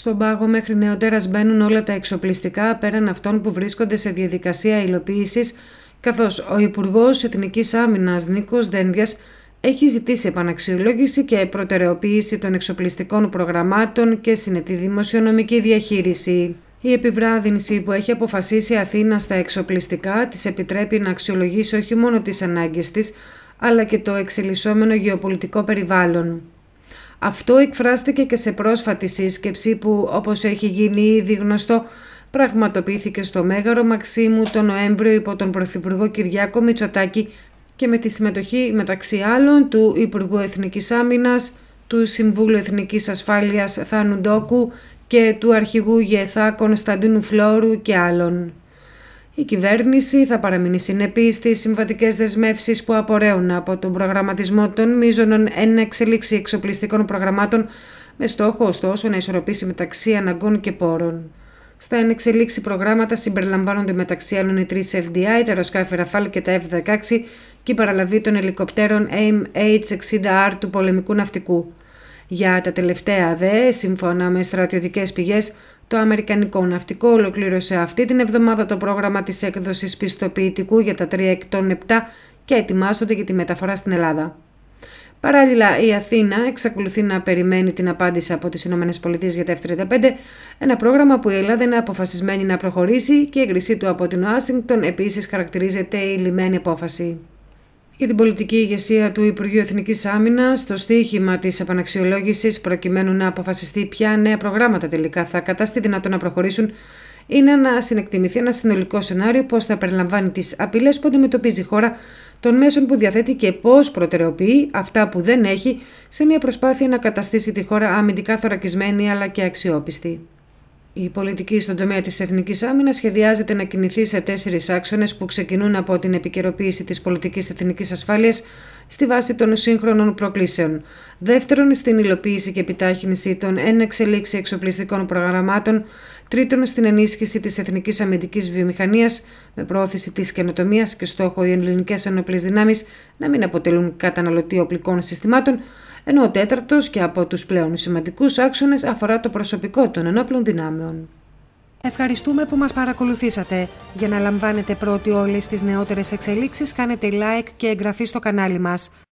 Στον πάγο μέχρι νεοτέρας μπαίνουν όλα τα εξοπλιστικά πέραν αυτών που βρίσκονται σε διαδικασία υλοποίησης, καθώς ο Υπουργός Εθνικής Άμυνας Νίκος Δένδιας έχει ζητήσει επαναξιολόγηση και προτεραιοποίηση των εξοπλιστικών προγραμμάτων και συνετή δημοσιονομική διαχείριση. Η επιβράδυνση που έχει αποφασίσει η Αθήνα στα εξοπλιστικά της επιτρέπει να αξιολογήσει όχι μόνο τις ανάγκες της αλλά και το εξελισσόμενο γεωπολιτικό περιβάλλον. Αυτό εκφράστηκε και σε πρόσφατη σύσκεψη που όπως έχει γίνει ήδη γνωστό πραγματοποιήθηκε στο Μέγαρο Μαξίμου τον Νοέμβριο υπό τον Πρωθυπουργό Κυριάκο Μητσοτάκη και με τη συμμετοχή μεταξύ άλλων του Υπουργού Εθνικής Άμυνας, του Συμβούλου Εθνικής Ασφάλειας Θάνου Ντόκου και του Αρχηγού ΓΕΘΑ Κωνσταντίνου Φλόρου και άλλων. Η κυβέρνηση θα παραμείνει συνεπής στις συμβατικές δεσμεύσεις που απορρέουν από τον προγραμματισμό των μείζωνων εν εξελίξη εξοπλιστικών προγραμμάτων, με στόχο ωστόσο να ισορροπήσει μεταξύ αναγκών και πόρων. Στα εν εξελίξη προγράμματα συμπεριλαμβάνονται μεταξύ άλλων οι τρεις FDI, τα αεροσκάφη Ραφάλ και τα F-16 και η παραλαβή των ελικοπτέρων AIM-H-60R του πολεμικού ναυτικού. Για τα τελευταία δε, σύμφωνα με στρατιωτικές πηγές, το Αμερικανικό Ναυτικό ολοκλήρωσε αυτή την εβδομάδα το πρόγραμμα της έκδοσης πιστοποιητικού για τα 3 εκ των 7 και ετοιμάζονται για τη μεταφορά στην Ελλάδα. Παράλληλα, η Αθήνα εξακολουθεί να περιμένει την απάντηση από τις ΗΠΑ για τα F-35, ένα πρόγραμμα που η Ελλάδα είναι αποφασισμένη να προχωρήσει και η έγκρισή του από την Ουάσιγκτον επίσης χαρακτηρίζεται η λιμένη απόφαση για την πολιτική ηγεσία του Υπουργείου Εθνικής Άμυνας στο στοίχημα της επαναξιολόγησης προκειμένου να αποφασιστεί ποια νέα προγράμματα τελικά θα καταστεί δυνατό να προχωρήσουν είναι να συνεκτιμηθεί ένα συνολικό σενάριο πώς θα περιλαμβάνει τις απειλές που αντιμετωπίζει η χώρα, των μέσων που διαθέτει και πώς προτεραιοποιεί αυτά που δεν έχει σε μια προσπάθεια να καταστήσει τη χώρα αμυντικά θωρακισμένη αλλά και αξιόπιστη. Η πολιτική στον τομέα της εθνικής άμυνας σχεδιάζεται να κινηθεί σε τέσσερις άξονες που ξεκινούν από την επικαιροποίηση της πολιτικής εθνικής ασφάλειας στη βάση των σύγχρονων προκλήσεων. Δεύτερον, στην υλοποίηση και επιτάχυνση των εν εξελίξη εξοπλιστικών προγραμμάτων. Τρίτον, στην ενίσχυση της εθνικής αμυντικής βιομηχανίας με πρόθεση της καινοτομίας και στόχο οι ελληνικές ενόπλες δυνάμεις να μην αποτελούν καταναλωτή οπλικών συστημάτων ενώ ο τέταρτος και από τους πλέον σημαντικούς άξονες αφορά το προσωπικό των ενόπλων δυνάμεων. Ευχαριστούμε που μας παρακολουθήσατε. Για να λαμβάνετε πρώτοι όλες τις νεότερες εξελίξεις, κάνετε like και εγγραφή στο κανάλι μας.